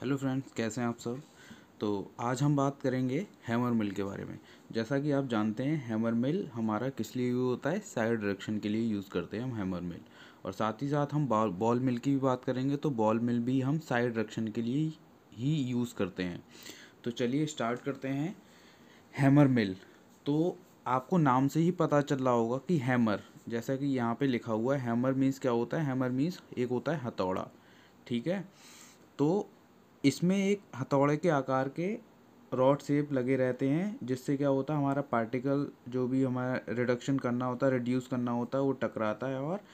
hello friends कैसे हैं आप सब तो आज हम बात करेंगे हैमर मिल के बारे में जैसा कि आप जानते हैं हैमर मिल हमारा किस लिए यूज़ होता है साइड डायरेक्शन के लिए यूज़ करते हैं हम हैमर मिल और साथ ही साथ हम बॉल बॉल मिल की भी बात करेंगे तो बॉल मिल भी हम साइड डायरेक्शन के लिए ही यूज़ करते हैं तो चलिए स्टार्ट करते हैं हैमर मिल तो आपको नाम से ही पता चल रहा होगा कि हैमर जैसा कि यहाँ पे लिखा हुआ है हैमर मीन्स क्या होता है हैमर मीन्स एक होता है हथौड़ा ठीक है तो इसमें एक हथौड़े के आकार के रॉड शेप लगे रहते हैं जिससे क्या होता है हमारा पार्टिकल जो भी हमारा रिडक्शन करना होता है रिड्यूस करना होता है वो टकराता है और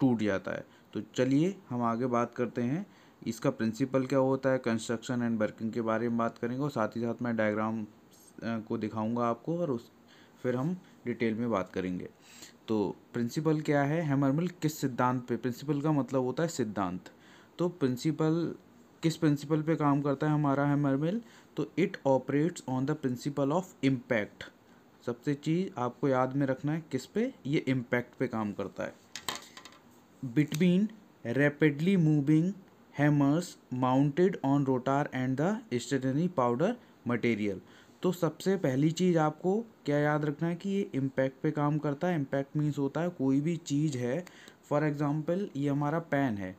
टूट जाता है तो चलिए हम आगे बात करते हैं इसका प्रिंसिपल क्या होता है कंस्ट्रक्शन एंड वर्किंग के बारे में बात करेंगे और साथ ही साथ मैं डायग्राम को दिखाऊंगा आपको और उस फिर हम डिटेल में बात करेंगे तो प्रिंसिपल क्या है हेमरमिल किस सिद्धांत पे प्रिंसिपल का मतलब होता है सिद्धांत तो प्रिंसिपल किस प्रिंसिपल पे काम करता है हमारा हैमर मिल तो it operates on the principle of impact सबसे चीज़ आपको याद में रखना है किस पे ये इम्पैक्ट पे काम करता है between rapidly moving hammers mounted on rotor and the stationary powder material तो सबसे पहली चीज़ आपको क्या याद रखना है कि ये इम्पैक्ट पे काम करता है इम्पैक्ट मीन्स होता है कोई भी चीज़ है फॉर एग्ज़ाम्पल ये हमारा पेन है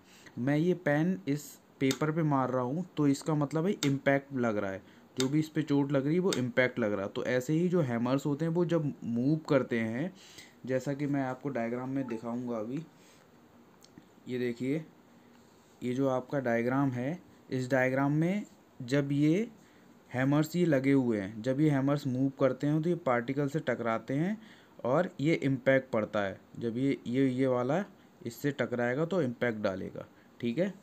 मैं ये पेन इस पेपर पे मार रहा हूँ तो इसका मतलब है इम्पैक्ट लग रहा है जो भी इस पर चोट लग रही है वो इम्पैक्ट लग रहा है तो ऐसे ही जो हैमर्स होते हैं वो जब मूव करते हैं जैसा कि मैं आपको डायग्राम में दिखाऊंगा अभी ये देखिए ये जो आपका डायग्राम है इस डायग्राम में जब ये हैमर्स ये लगे हुए हैं जब ये हैमर्स मूव करते हैं तो ये पार्टिकल से टकराते हैं और ये इम्पैक्ट पड़ता है जब ये ये ये वाला इससे टकराएगा तो इम्पैक्ट डालेगा ठीक है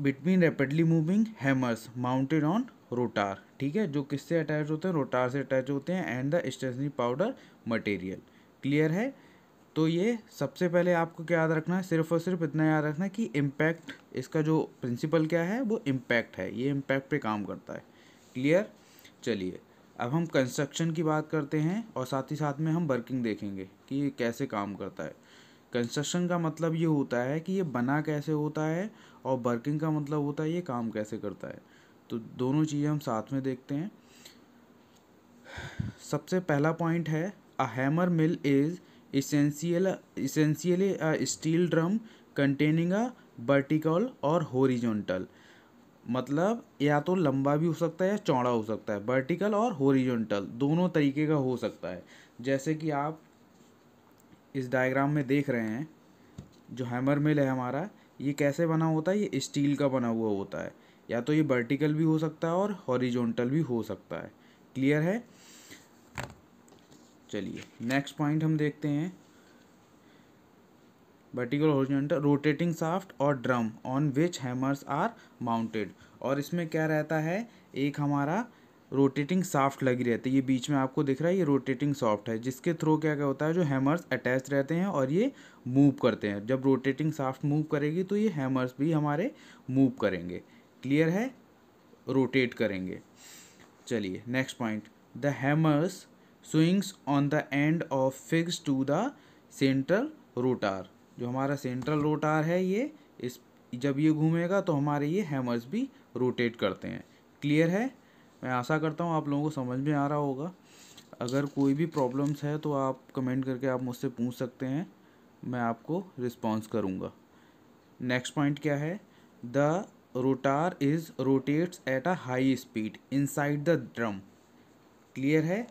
between rapidly moving hammers mounted on rotor ठीक है जो किससे अटैच होते हैं रोटार से अटैच होते हैं and the stationary powder material clear है तो ये सबसे पहले आपको क्या याद रखना है सिर्फ और सिर्फ इतना याद रखना है कि इम्पैक्ट इसका जो प्रिंसिपल क्या है वो इम्पैक्ट है ये इम्पैक्ट पे काम करता है क्लियर चलिए अब हम कंस्ट्रक्शन की बात करते हैं और साथ ही साथ में हम वर्किंग देखेंगे कि ये कैसे काम करता है कंस्ट्रक्शन का मतलब ये होता है कि ये बना कैसे होता है और वर्किंग का मतलब होता है ये काम कैसे करता है तो दोनों चीज़ें हम साथ में देखते हैं सबसे पहला पॉइंट है a hammer mill is essential essentially a steel drum containing a vertical और होरिजोनटल मतलब या तो लंबा भी हो सकता है या चौड़ा हो सकता है वर्टिकल और होरिजोनटल दोनों तरीके का हो सकता है जैसे कि आप इस डायग्राम में देख रहे हैं जो हैमर मिल है हमारा ये कैसे बना होता है ये स्टील का बना हुआ होता है या तो ये वर्टिकल भी हो सकता है और हॉरिजॉन्टल भी हो सकता है क्लियर है चलिए नेक्स्ट पॉइंट हम देखते हैं वर्टिकल हॉरिजॉन्टल रोटेटिंग साफ्ट और drum on which hammers are mounted और इसमें क्या रहता है एक हमारा रोटेटिंग साफ्ट लगी रहती है ये बीच में आपको दिख रहा है ये रोटेटिंग सॉफ्ट है जिसके थ्रू क्या क्या होता है जो हैमर्स अटैच रहते हैं और ये मूव करते हैं जब रोटेटिंग साफ्ट मूव करेगी तो ये हैमर्स भी हमारे मूव करेंगे क्लियर है रोटेट करेंगे चलिए next point the hammers swings on the end of fix to the central rotor जो हमारा सेंट्रल रोटार है ये इस जब ये घूमेगा तो हमारे ये हैमर्स भी रोटेट करते हैं क्लियर है मैं आशा करता हूँ आप लोगों को समझ में आ रहा होगा अगर कोई भी प्रॉब्लम्स है तो आप कमेंट करके आप मुझसे पूछ सकते हैं मैं आपको रिस्पॉन्स करूँगा नेक्स्ट पॉइंट क्या है the rotor is rotates at a high speed inside the drum clear है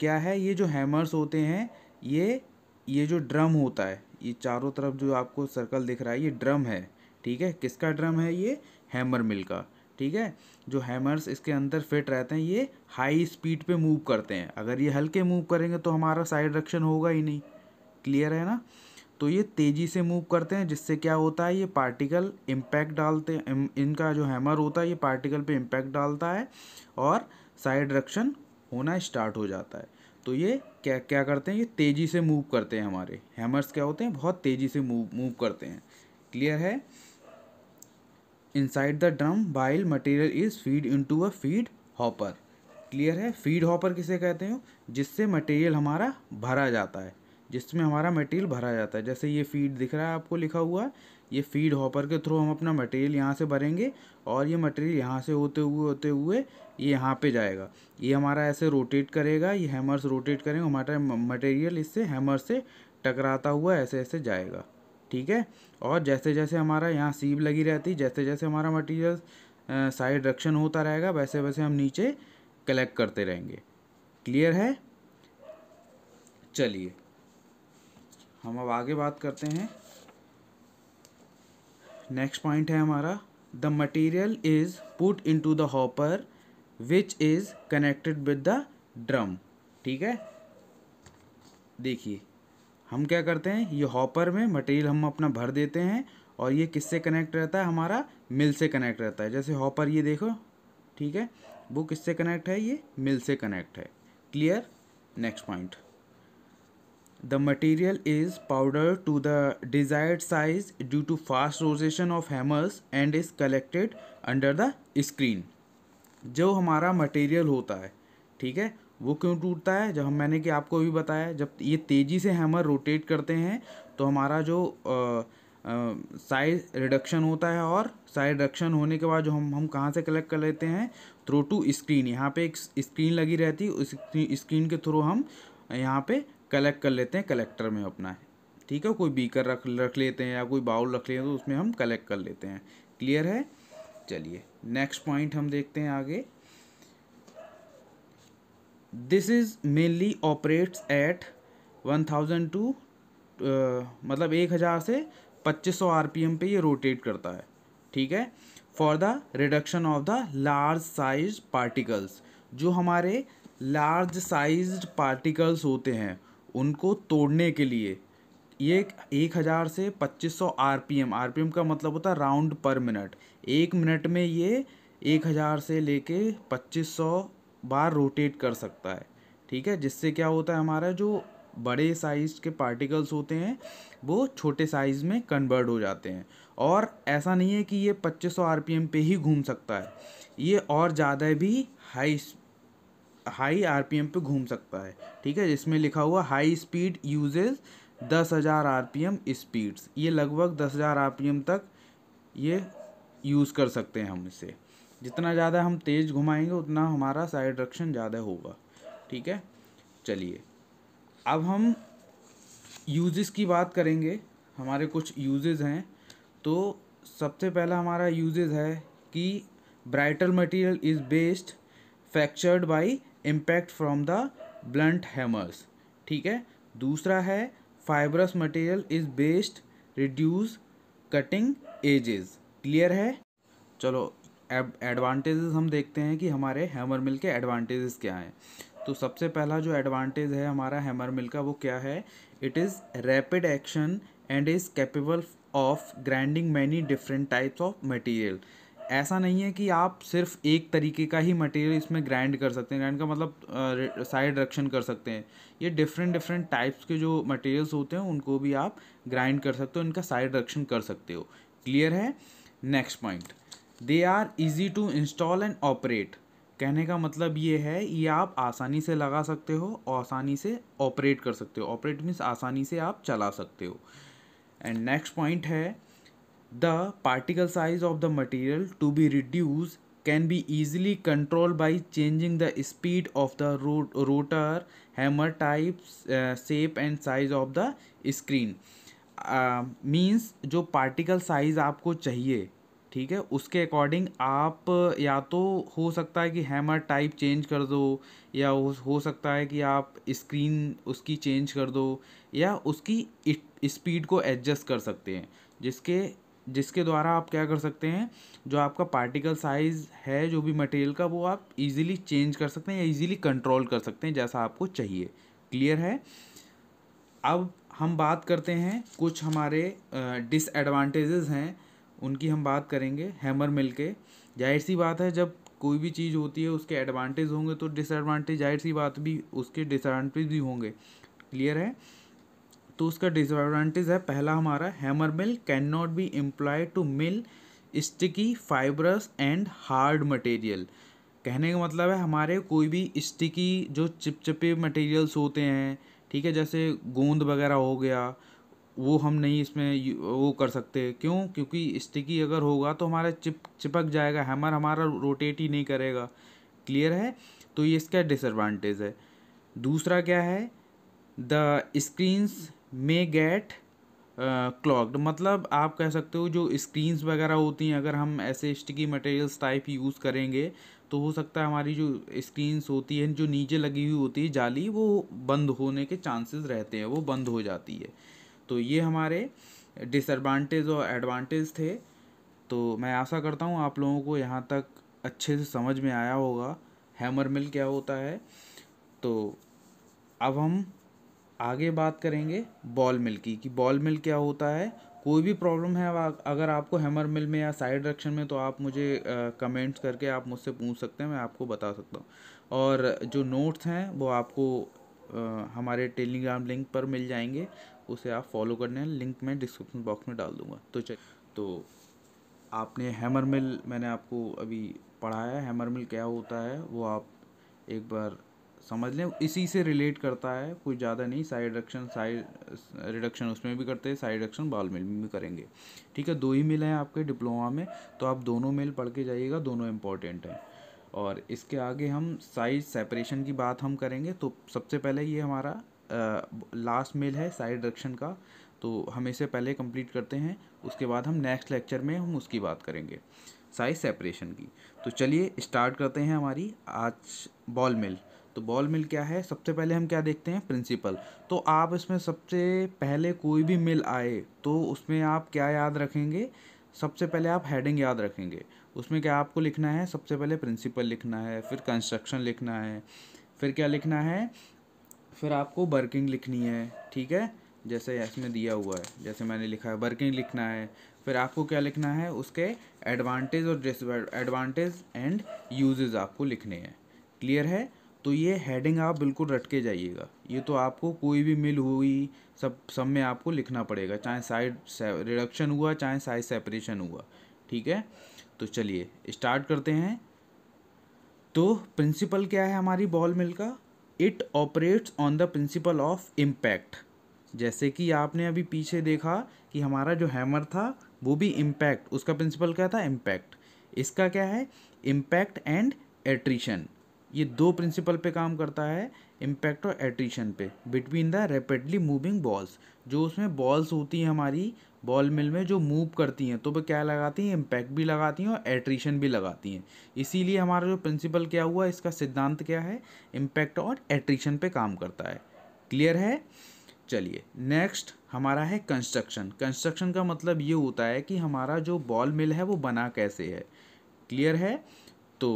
क्या है ये जो हैमर्स होते हैं ये ये जो ड्रम होता है ये चारों तरफ जो आपको सर्कल दिख रहा है ये ड्रम है ठीक है किसका ड्रम है ये हैमर मिल का ठीक है जो हैमर्स इसके अंदर फिट रहते हैं ये हाई स्पीड पे मूव करते हैं अगर ये हल्के मूव करेंगे तो हमारा साइड रक्शन होगा ही नहीं क्लियर है ना तो ये तेज़ी से मूव करते हैं जिससे क्या होता है ये पार्टिकल इम्पैक्ट डालते हैं इनका जो हैमर होता है ये पार्टिकल पे इम्पैक्ट डालता है और साइड रक्शन होना स्टार्ट हो जाता है तो ये क्या क्या करते हैं ये तेज़ी से मूव करते हैं हमारे हैमर्स क्या होते हैं बहुत तेज़ी से मूव मूव करते हैं क्लियर है inside the drum while material is feed into a feed hopper clear है फीड हॉपर किसे कहते हो जिससे मटेरियल हमारा भरा जाता है जिसमें हमारा मटेरियल भरा जाता है जैसे ये फीड दिख रहा है आपको लिखा हुआ ये फीड हॉपर के थ्रू हम अपना मटेरियल यहाँ से भरेंगे और ये मटेरियल यहाँ से होते हुए होते हुए ये यहाँ पे जाएगा ये हमारा ऐसे रोटेट करेगा ये हैमर्स रोटेट करेंगे हमारा मटेरियल इससे हैमर से टकराता हुआ ऐसे ऐसे जाएगा ठीक है और जैसे जैसे हमारा यहाँ सीब लगी रहती जैसे जैसे हमारा मटेरियल साइड रक्शन होता रहेगा वैसे वैसे हम नीचे कलेक्ट करते रहेंगे क्लियर है चलिए हम अब आगे बात करते हैं नेक्स्ट पॉइंट है हमारा the material is put into the hopper which is connected with the drum ठीक है देखिए हम क्या करते हैं ये हॉपर में मटेरियल हम अपना भर देते हैं और ये किससे कनेक्ट रहता है हमारा मिल से कनेक्ट रहता है जैसे हॉपर ये देखो ठीक है वो किससे कनेक्ट है ये मिल से कनेक्ट है clear next point the material is powder to the desired size due to fast rotation of hammers and is collected under the screen जो हमारा मटेरियल होता है ठीक है वो क्यों टूटता है जब हम मैंने कि आपको भी बताया जब ये तेज़ी से हैमर रोटेट करते हैं तो हमारा जो साइज रिडक्शन होता है और साइज रिडक्शन होने के बाद जो हम हम कहाँ से कलेक्ट कर लेते हैं थ्रू टू स्क्रीन यहाँ पे एक स्क्रीन लगी रहती है उस स्क्रीन के थ्रू हम यहाँ पे कलेक्ट कर लेते हैं कलेक्टर में अपना ठीक है कोई बीकर रख रख लेते हैं या कोई बाउल रख लेते हैं तो उसमें हम कलेक्ट कर लेते हैं क्लियर है चलिए नेक्स्ट पॉइंट हम देखते हैं आगे this is mainly operates at one thousand to मतलब एक हज़ार से पच्चीस सौ आर पी एम पे ये रोटेट करता है ठीक है for the reduction of the large size particles जो हमारे लार्ज साइज पार्टिकल्स होते हैं उनको तोड़ने के लिए ये एक हज़ार से पच्चीस सौ R P M R P M का मतलब होता है राउंड पर मिनट एक मिनट में ये एक हज़ार से लेके पच्चीस सौ बार रोटेट कर सकता है ठीक है जिससे क्या होता है हमारा जो बड़े साइज़ के पार्टिकल्स होते हैं वो छोटे साइज़ में कन्वर्ट हो जाते हैं और ऐसा नहीं है कि ये 2500 आरपीएम पे ही घूम सकता है ये और ज़्यादा भी हाई हाई आर एम पे घूम सकता है ठीक है जिसमें लिखा हुआ हाई स्पीड यूजेज दस हज़ार आर स्पीड्स ये लगभग दस हज़ार आर तक ये यूज़ कर सकते हैं हम इसे जितना ज़्यादा हम तेज़ घुमाएंगे उतना हमारा साइड रक्षण ज़्यादा होगा ठीक है चलिए अब हम यूजेस की बात करेंगे हमारे कुछ यूजेस हैं तो सबसे पहला हमारा यूजेस है कि brittle material is best fractured by impact from the blunt hammers ठीक है दूसरा है fibrous material is best reduce cutting edges clear है चलो एडवांटेजेस हम देखते हैं कि हमारे हैमर मिल के एडवांटेजेस क्या हैं तो सबसे पहला जो एडवांटेज है हमारा हैमर मिल का वो क्या है it is rapid action and is capable of grinding many different types of material ऐसा नहीं है कि आप सिर्फ एक तरीके का ही मटेरियल इसमें ग्राइंड कर सकते हैं ग्राइंड का मतलब साइड रक्षण कर सकते हैं ये डिफरेंट डिफरेंट टाइप्स के जो मटेरियल्स होते हैं उनको भी आप ग्राइंड कर सकते हो इनका साइड रक्षण कर सकते हो क्लियर है next point they are easy to install and operate कहने का मतलब ये है ये आप आसानी से लगा सकते हो और आसानी से ऑपरेट कर सकते हो ऑपरेट मीन्स आसानी से आप चला सकते हो एंड नेक्स्ट पॉइंट है the particle size of the material to be reduced can be easily control by changing the speed of the rotor hammer type shape and size of the screen means जो particle size आपको चाहिए ठीक है उसके according आप या तो हो सकता है कि हैमर टाइप चेंज कर दो या हो सकता है कि आप स्क्रीन उसकी चेंज कर दो या उसकी स्पीड को एडजस्ट कर सकते हैं जिसके जिसके द्वारा आप क्या कर सकते हैं जो आपका पार्टिकल साइज़ है जो भी मटेरियल का वो आप इजीली चेंज कर सकते हैं या इजीली कंट्रोल कर सकते हैं जैसा आपको चाहिए क्लियर है अब हम बात करते हैं कुछ हमारे डिसएडवांटेजेस हैं उनकी हम बात करेंगे हैमर मिल के जाहिर सी बात है जब कोई भी चीज़ होती है उसके एडवांटेज होंगे तो डिसएडवांटेज जाहिर सी बात भी उसके डिसएडवांटेज भी होंगे क्लियर है तो उसका डिसएडवांटेज है पहला हमारा hammer mill can not be employ to mill sticky fibrous and hard material कहने का मतलब है हमारे कोई भी स्टिकी जो चिपचिपे मटेरियल्स होते हैं ठीक है जैसे गोंद वगैरह हो गया वो हम नहीं इसमें वो कर सकते क्यों क्योंकि स्टिकी अगर होगा तो हमारा चिप चिपक जाएगा हैमर हमारा रोटेट ही नहीं करेगा क्लियर है तो ये इसका डिसएडवांटेज है दूसरा क्या है the screens may get clogged मतलब आप कह सकते हो जो स्क्रीन्स वगैरह होती हैं अगर हम ऐसे स्टिकी मटेरियल्स टाइप यूज़ करेंगे तो हो सकता है हमारी जो स्क्रीन्स होती है जो नीचे लगी हुई होती है जाली वो बंद होने के चांसेस रहते हैं वो बंद हो जाती है तो ये हमारे डिसएडवांटेज और एडवांटेज थे तो मैं आशा करता हूँ आप लोगों को यहाँ तक अच्छे से समझ में आया होगा हैमर मिल क्या होता है तो अब हम आगे बात करेंगे बॉल मिल की कि बॉल मिल क्या होता है कोई भी प्रॉब्लम है अगर आपको हैमर मिल में या साइड डायरेक्शन में तो आप मुझे कमेंट्स करके आप मुझसे पूछ सकते हैं मैं आपको बता सकता हूँ और जो नोट्स हैं वो आपको आ, हमारे टेलीग्राम लिंक पर मिल जाएंगे उसे आप फॉलो करने हैं लिंक मैं डिस्क्रिप्शन बॉक्स में डाल दूँगा तो चलिए तो आपने हैमर मिल मैंने आपको अभी पढ़ाया हैमर मिल क्या होता है वो आप एक बार समझ लें इसी से रिलेट करता है कोई ज़्यादा नहीं साइड रिडक्शन साइड रिडक्शन उसमें भी करते हैं साइड रिडक्शन बाल मिल में भी करेंगे ठीक है दो ही मिल हैं आपके डिप्लोमा में तो आप दोनों मिल पढ़ के जाइएगा दोनों इम्पॉर्टेंट हैं और इसके आगे हम साइज सेपरेशन की बात हम करेंगे तो सबसे पहले ये हमारा लास्ट मेल है साइड डायरेक्शन का तो हम इसे पहले कंप्लीट करते हैं उसके बाद हम नेक्स्ट लेक्चर में हम उसकी बात करेंगे साइज सेपरेशन की तो चलिए स्टार्ट करते हैं हमारी आज बॉल मिल तो बॉल मिल क्या है सबसे पहले हम क्या देखते हैं प्रिंसिपल तो आप इसमें सबसे पहले कोई भी मिल आए तो उसमें आप क्या याद रखेंगे सबसे पहले आप हेडिंग याद रखेंगे उसमें क्या आपको लिखना है सबसे पहले प्रिंसिपल लिखना है फिर कंस्ट्रक्शन लिखना है फिर क्या लिखना है फिर आपको वर्किंग लिखनी है ठीक है जैसे इसमें दिया हुआ है जैसे मैंने लिखा है वर्किंग लिखना है फिर आपको क्या लिखना है उसके एडवांटेज और एडवांटेज एंड यूजेज आपको लिखने हैं क्लियर है तो ये हेडिंग आप बिल्कुल रट के जाइएगा ये तो आपको कोई भी मिल हुई सब सब में आपको लिखना पड़ेगा चाहे साइड रिडक्शन हुआ चाहे साइड सेपरेशन हुआ ठीक है तो चलिए स्टार्ट करते हैं तो प्रिंसिपल क्या है हमारी बॉल मिल का it operates on the principle of impact जैसे कि आपने अभी पीछे देखा कि हमारा जो हैमर था वो भी इम्पैक्ट उसका प्रिंसिपल क्या था इम्पैक्ट इसका क्या है इम्पैक्ट एंड एट्रीशन ये दो प्रिंसिपल पे काम करता है इम्पैक्ट और एट्रीशन पे between the rapidly moving balls जो उसमें बॉल्स होती हैं हमारी बॉल मिल में जो मूव करती हैं तो वह क्या लगाती हैं इम्पैक्ट भी लगाती हैं और एट्रीशन भी लगाती हैं इसीलिए हमारा जो प्रिंसिपल क्या हुआ इसका सिद्धांत क्या है इम्पैक्ट और एट्रीशन पे काम करता है क्लियर है चलिए नेक्स्ट हमारा है कंस्ट्रक्शन कंस्ट्रक्शन का मतलब ये होता है कि हमारा जो बॉल मिल है वो बना कैसे है क्लियर है तो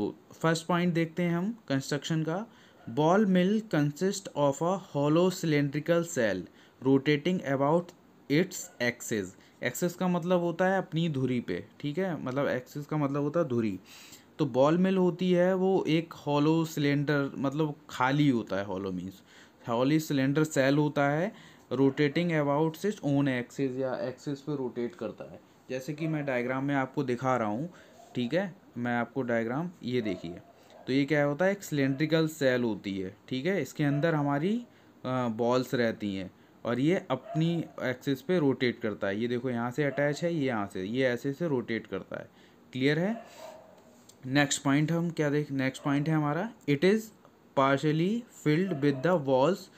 फर्स्ट पॉइंट देखते हैं हम कंस्ट्रक्शन का ball mill consist of a hollow cylindrical shell rotating about its axis axis का मतलब होता है अपनी धुरी पे ठीक है मतलब एक्सेस का मतलब होता है धुरी तो बॉल मिल होती है वो एक हॉलो सिलेंडर मतलब खाली होता है hollow means hollow cylinder shell होता है rotating about its own axis या एक्सेस पे रोटेट करता है जैसे कि मैं डायग्राम में आपको दिखा रहा हूँ ठीक है मैं आपको डायग्राम ये देखिए तो ये क्या होता है एक सिलेंड्रिकल सेल होती है ठीक है इसके अंदर हमारी बॉल्स रहती हैं और ये अपनी एक्सिस पे रोटेट करता है ये देखो यहाँ से अटैच है ये यहाँ से ये ऐसे से रोटेट करता है क्लियर है नेक्स्ट पॉइंट हम क्या देख नेक्स्ट पॉइंट है हमारा it is partially filled with the balls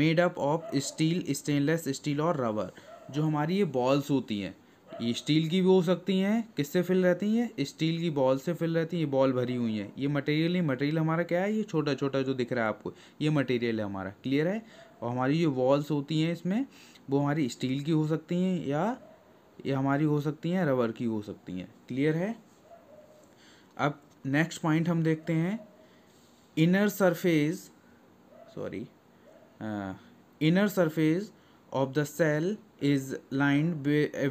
made up of steel stainless steel और रबर जो हमारी ये बॉल्स होती हैं ये स्टील की भी हो सकती हैं किससे फिल रहती हैं स्टील की बॉल से फिल रहती हैं ये बॉल भरी हुई हैं ये मटेरियल ही मटेरियल हमारा क्या है ये छोटा छोटा जो दिख रहा है आपको ये मटेरियल है हमारा क्लियर है और हमारी जो वॉल्स होती हैं इसमें वो हमारी स्टील की हो सकती हैं या ये हमारी हो सकती हैं रबर की हो सकती हैं क्लियर है अब नेक्स्ट पॉइंट हम देखते हैं inner surface sorry inner surface of the shell is lined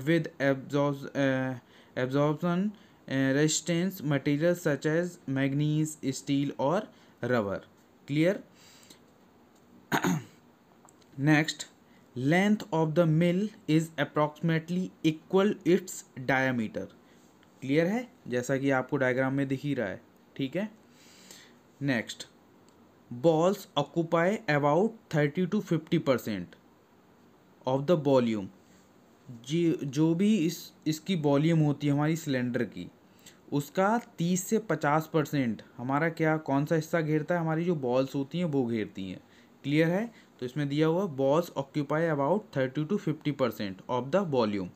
with abrasion resistance material such as manganese steel और rubber clear next length of the mill is approximately equal its diameter clear है जैसा कि आपको diagram में दिख ही रहा है ठीक है next balls occupy about thirty to fifty percent of the volume जी जो भी इस इसकी वॉल्यूम होती है हमारी सिलेंडर की उसका तीस से पचास परसेंट हमारा क्या कौन सा हिस्सा घेरता है हमारी जो बॉल्स होती हैं वो घेरती हैं क्लियर है तो इसमें दिया हुआ balls occupy about thirty to fifty percent of the volume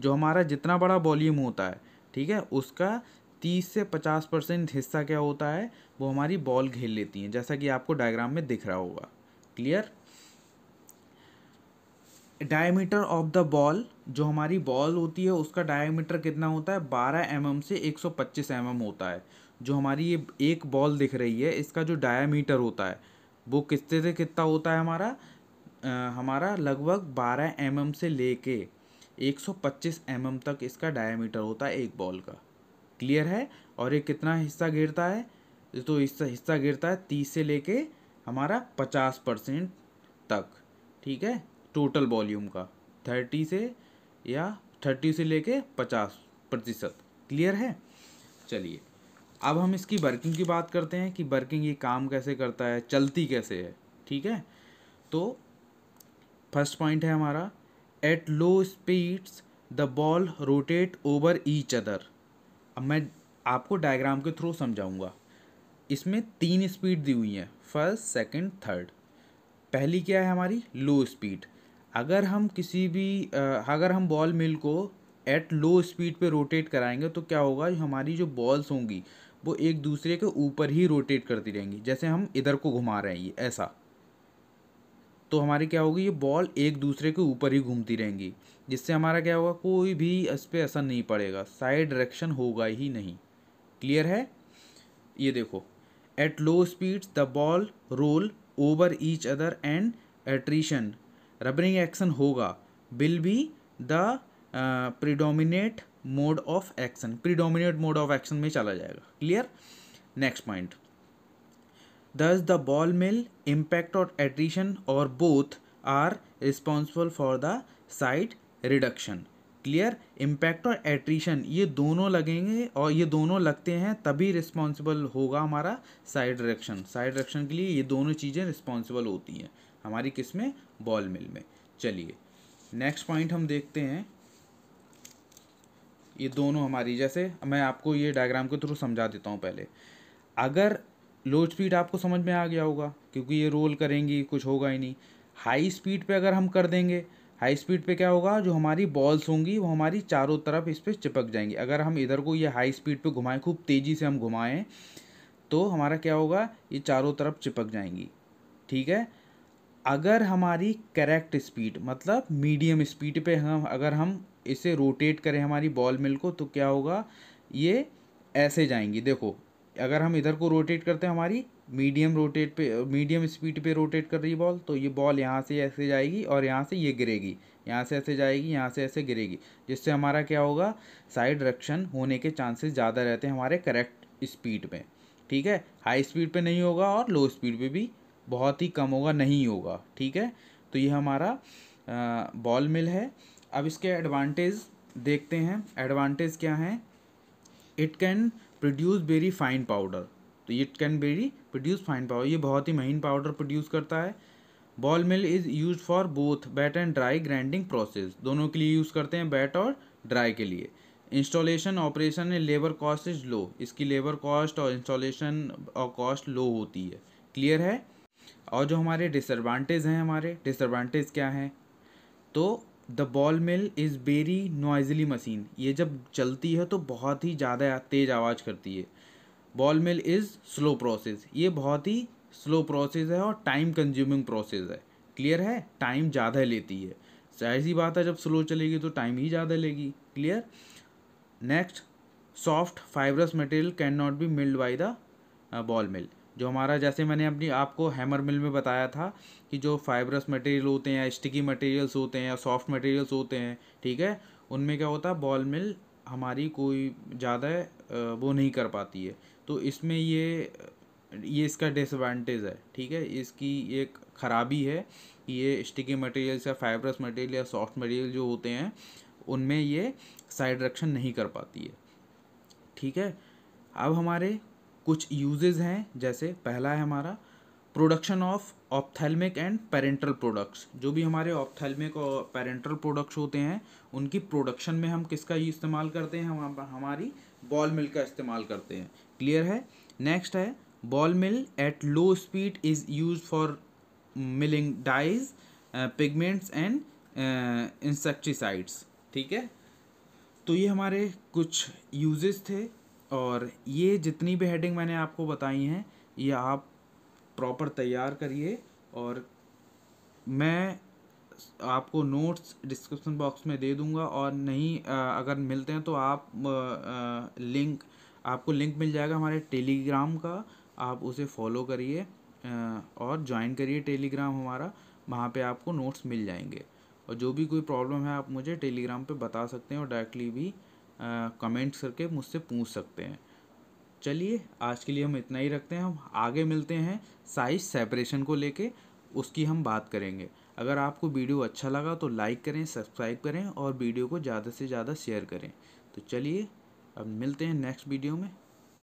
जो हमारा जितना बड़ा वॉल्यूम होता है ठीक है उसका तीस से पचास परसेंट हिस्सा क्या होता है वो हमारी बॉल घेर लेती हैं जैसा कि आपको डायग्राम में दिख रहा होगा clear diameter of the ball जो हमारी बॉल होती है उसका डायमीटर कितना होता है बारह एम mm से एक सौ पच्चीस एम होता है जो हमारी ये एक बॉल दिख रही है इसका जो डायमीटर होता है वो कितने से कितना होता है हमारा आ, हमारा लगभग 12 एम mm से लेके 125 एम mm तक इसका डायामीटर होता है एक बॉल का क्लियर है और ये कितना हिस्सा गिरता है तो इसका हिस्सा गिरता है 30 से लेके हमारा 50 परसेंट तक ठीक है टोटल वॉल्यूम का 30 से या 30 से लेके 50 प्रतिशत क्लियर है चलिए अब हम इसकी वर्किंग की बात करते हैं कि वर्किंग ये काम कैसे करता है चलती कैसे है ठीक है तो फर्स्ट पॉइंट है हमारा at low speeds the ball rotate over each other अब मैं आपको डायग्राम के थ्रू समझाऊंगा इसमें तीन स्पीड दी हुई हैं फर्स्ट सेकंड थर्ड पहली क्या है हमारी लो स्पीड अगर हम किसी भी अगर हम बॉल मिल को एट लो स्पीड पे रोटेट कराएंगे तो क्या होगा हमारी जो बॉल्स होंगी वो एक दूसरे के ऊपर ही रोटेट करती रहेंगी जैसे हम इधर को घुमा रहे हैं ये ऐसा तो हमारी क्या होगी ये बॉल एक दूसरे के ऊपर ही घूमती रहेंगी जिससे हमारा क्या होगा कोई भी इस पर असर नहीं पड़ेगा साइड डायरेक्शन होगा ही नहीं क्लियर है ये देखो at low speed the ball roll over each other and attrition rubbing action होगा will be the predominate mode of action predominate mode of action में चला जाएगा clear next point thus the ball mill impact और attrition और both are responsible for the size reduction clear impact और attrition ये दोनों लगेंगे और ये दोनों लगते हैं तभी रिस्पॉन्सिबल होगा हमारा साइड रिडक्शन साइड रिडक्शन के लिए ये दोनों चीज़ें रिस्पॉन्सिबल होती हैं हमारी किस में बॉल मिल में चलिए नेक्स्ट पॉइंट हम देखते हैं ये दोनों हमारी जैसे मैं आपको ये डायग्राम के थ्रू समझा देता हूँ पहले अगर लो स्पीड आपको समझ में आ गया होगा क्योंकि ये रोल करेंगी कुछ होगा ही नहीं हाई स्पीड पे अगर हम कर देंगे हाई स्पीड पे क्या होगा जो हमारी बॉल्स होंगी वो हमारी चारों तरफ इस पर चिपक जाएंगी अगर हम इधर को ये हाई स्पीड पे घुमाएं खूब तेज़ी से हम घुमाएं तो हमारा क्या होगा ये चारों तरफ चिपक जाएंगी ठीक है अगर हमारी करेक्ट स्पीड मतलब मीडियम स्पीड पे हम अगर हम इसे रोटेट करें हमारी बॉल मिल को तो क्या होगा ये ऐसे जाएंगी देखो अगर हम इधर को रोटेट करते हैं हमारी मीडियम रोटेट पे मीडियम स्पीड पे रोटेट कर रही बॉल तो ये बॉल यहाँ से ऐसे जाएगी और यहाँ से ये गिरेगी यहाँ से ऐसे जाएगी यहाँ से ऐसे गिरेगी जिससे हमारा क्या होगा साइड रक्षण होने के चांसेस ज़्यादा रहते हैं हमारे करेक्ट स्पीड में ठीक है हाई स्पीड पे नहीं होगा और लो स्पीड पे भी बहुत ही कम होगा नहीं होगा ठीक है तो ये हमारा बॉल मिल है अब इसके एडवांटेज देखते हैं एडवांटेज क्या हैं it can produce very fine powder तो it can very produce fine powder ये बहुत ही महीन पाउडर प्रोड्यूस करता है ball mill is use for both wet and dry grinding process दोनों के लिए यूज़ करते हैं बैट और ड्राई के लिए installation operation and labour cost is low इसकी लेबर कॉस्ट और इंस्टॉलेशन और कॉस्ट लो होती है क्लियर है और जो हमारे डिसएडवांटेज हैं हमारे डिसएडवांटेज क्या हैं तो the ball mill is very noisily machine ये जब चलती है तो बहुत ही ज़्यादा तेज़ आवाज़ करती है ball mill is slow process ये बहुत ही स्लो प्रोसेस है और टाइम कंज्यूमिंग प्रोसेस है क्लियर है टाइम ज़्यादा लेती है जाहिर सी बात है जब स्लो चलेगी तो टाइम ही ज़्यादा लेगी clear next soft fibrous material can not be milled by the ball mill जो हमारा जैसे मैंने अपनी आपको हैमर मिल में बताया था कि जो फाइबरस मटेरियल होते हैं स्टिकी मटेरियल्स होते हैं या सॉफ्ट मटेरियल्स होते हैं ठीक है उनमें क्या होता है बॉल मिल हमारी कोई ज़्यादा वो नहीं कर पाती है तो इसमें ये ये इसका डिसएडवांटेज है ठीक है इसकी एक ख़राबी है कि ये स्टिकी मटेरियल्स या फाइबरस मटेरियल या सॉफ्ट मटेरियल जो होते हैं उनमें ये साइड रक्षण नहीं कर पाती है ठीक है अब हमारे कुछ यूजेज हैं जैसे पहला है हमारा production of ophthalmic and parenteral products जो भी हमारे ऑप्थेलमिक और पेरेंटल प्रोडक्ट्स होते हैं उनकी प्रोडक्शन में हम किसका इस्तेमाल करते हैं हम हमारी बॉल मिल का इस्तेमाल करते हैं क्लियर है नेक्स्ट है ball mill at low speed is use for milling dyes pigments and insecticides ठीक है तो ये हमारे कुछ यूजेस थे और ये जितनी भी हेडिंग मैंने आपको बताई हैं ये आप प्रॉपर तैयार करिए और मैं आपको नोट्स डिस्क्रिप्शन बॉक्स में दे दूंगा और नहीं अगर मिलते हैं तो आप लिंक आपको लिंक मिल जाएगा हमारे टेलीग्राम का आप उसे फॉलो करिए और ज्वाइन करिए टेलीग्राम हमारा वहाँ पे आपको नोट्स मिल जाएंगे और जो भी कोई प्रॉब्लम है आप मुझे टेलीग्राम पे बता सकते हैं और डायरेक्टली भी कमेंट्स करके मुझसे पूछ सकते हैं चलिए आज के लिए हम इतना ही रखते हैं हम आगे मिलते हैं साइज सेपरेशन को लेके उसकी हम बात करेंगे अगर आपको वीडियो अच्छा लगा तो लाइक करें सब्सक्राइब करें और वीडियो को ज़्यादा से ज़्यादा शेयर करें तो चलिए अब मिलते हैं नेक्स्ट वीडियो में